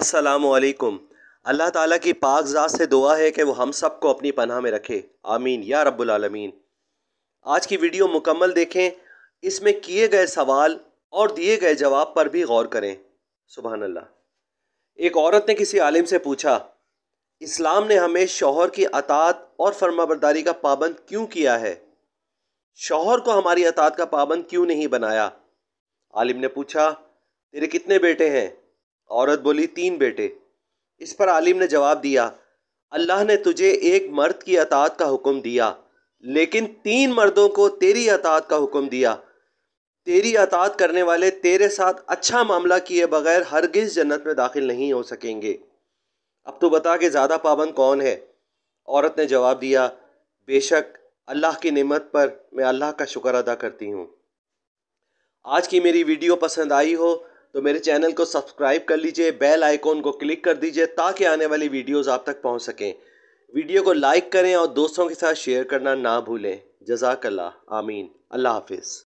असलकुम अल्लाह ताला की पाक ज़ात से दुआ है कि वो हम सब को अपनी पनाह में रखे आमीन या रबालमीन आज की वीडियो मुकम्मल देखें इसमें किए गए सवाल और दिए गए जवाब पर भी गौर करें सुबह अल्लाह एक औरत ने किसी आलिम से पूछा इस्लाम ने हमें शोहर की अतात और फर्माबरदारी का पाबंद क्यों किया है शोहर को हमारी अतात का पाबंद क्यों नहीं बनाया आलिम ने पूछा तेरे कितने बेटे हैं औरत बोली तीन बेटे इस पर आलिम ने जवाब दिया अल्लाह ने तुझे एक मर्द की अतात का हुक्म दिया लेकिन तीन मर्दों को तेरी अतात का हुक्म दिया तेरी अतात करने वाले तेरे साथ अच्छा मामला किए बगैर हरगिज़ जन्नत में दाखिल नहीं हो सकेंगे अब तो बता कि ज़्यादा पाबंद कौन है औरत ने जवाब दिया बेशक अल्लाह की नेमत पर मैं अल्लाह का शुक्र अदा करती हूँ आज की मेरी वीडियो पसंद आई हो तो मेरे चैनल को सब्सक्राइब कर लीजिए बेल आइकॉन को क्लिक कर दीजिए ताकि आने वाली वीडियोज़ आप तक पहुँच सकें वीडियो को लाइक करें और दोस्तों के साथ शेयर करना ना भूलें जजाकल्ला आमीन अल्लाह हाफिज़